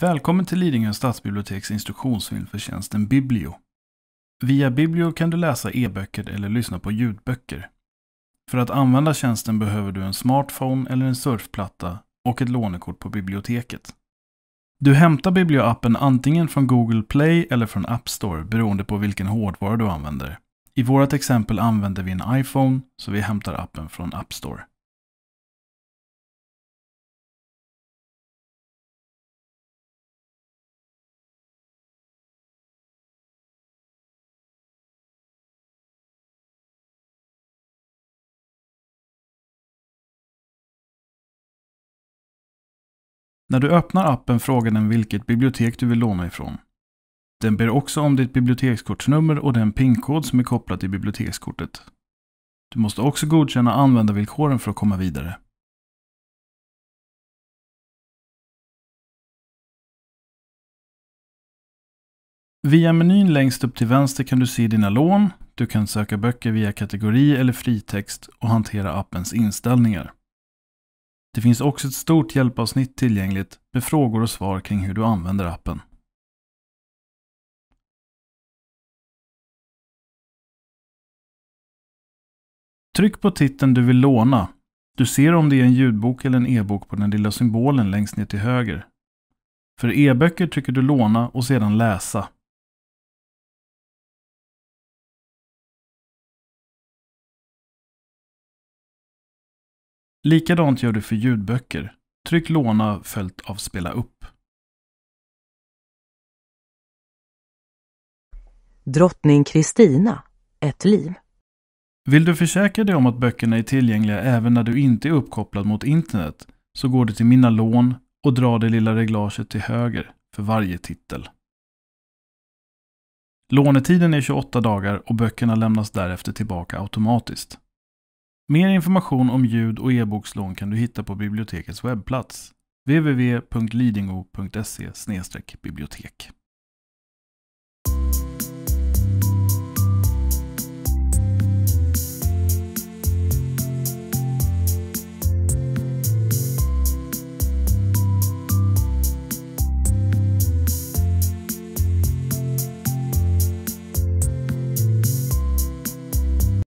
Välkommen till Lidingö stadsbiblioteks instruktionsfilm för tjänsten Biblio. Via Biblio kan du läsa e-böcker eller lyssna på ljudböcker. För att använda tjänsten behöver du en smartphone eller en surfplatta och ett lånekort på biblioteket. Du hämtar Biblio-appen antingen från Google Play eller från App Store beroende på vilken hårdvara du använder. I vårt exempel använder vi en iPhone, så vi hämtar appen från App Store. När du öppnar appen frågar den vilket bibliotek du vill låna ifrån. Den ber också om ditt bibliotekskortsnummer och den PIN-kod som är kopplad till bibliotekskortet. Du måste också godkänna användarvillkoren för att komma vidare. Via menyn längst upp till vänster kan du se dina lån, du kan söka böcker via kategori eller fritext och hantera appens inställningar. Det finns också ett stort hjälpavsnitt tillgängligt med frågor och svar kring hur du använder appen. Tryck på titeln du vill låna. Du ser om det är en ljudbok eller en e-bok på den lilla symbolen längst ner till höger. För e-böcker trycker du låna och sedan läsa. Likadant gör du för ljudböcker. Tryck låna följt av spela upp. Drottning Kristina, ett liv. Vill du försäkra dig om att böckerna är tillgängliga även när du inte är uppkopplad mot internet så går du till Mina lån och drar det lilla reglaget till höger för varje titel. Lånetiden är 28 dagar och böckerna lämnas därefter tillbaka automatiskt. Mer information om ljud och e-bokslån kan du hitta på bibliotekets webbplats www.lidingo.se bibliotek.